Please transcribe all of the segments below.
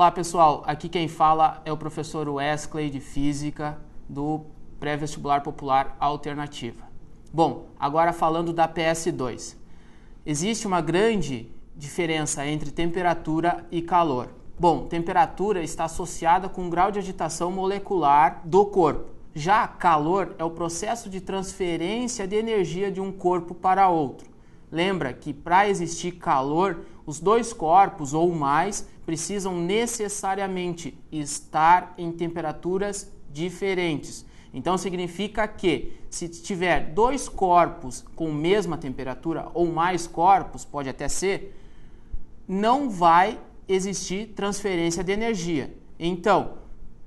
Olá pessoal, aqui quem fala é o professor Wesley de Física do Pré-Vestibular Popular Alternativa. Bom, agora falando da PS2. Existe uma grande diferença entre temperatura e calor. Bom, temperatura está associada com o grau de agitação molecular do corpo. Já calor é o processo de transferência de energia de um corpo para outro. Lembra que para existir calor, os dois corpos ou mais precisam necessariamente estar em temperaturas diferentes. Então significa que se tiver dois corpos com mesma temperatura ou mais corpos, pode até ser, não vai existir transferência de energia. Então,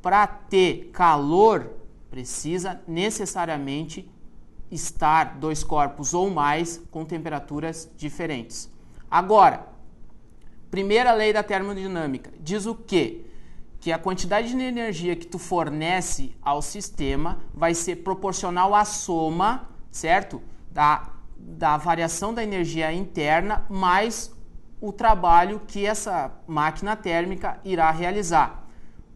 para ter calor, precisa necessariamente estar dois corpos ou mais com temperaturas diferentes. Agora, primeira lei da termodinâmica diz o quê? Que a quantidade de energia que tu fornece ao sistema vai ser proporcional à soma, certo? Da, da variação da energia interna mais o trabalho que essa máquina térmica irá realizar.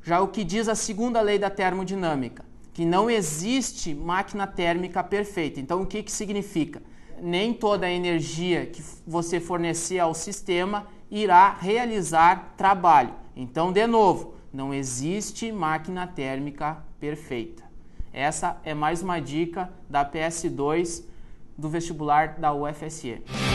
Já o que diz a segunda lei da termodinâmica? que não existe máquina térmica perfeita. Então, o que, que significa? Nem toda a energia que você fornecer ao sistema irá realizar trabalho. Então, de novo, não existe máquina térmica perfeita. Essa é mais uma dica da PS2 do vestibular da UFSM.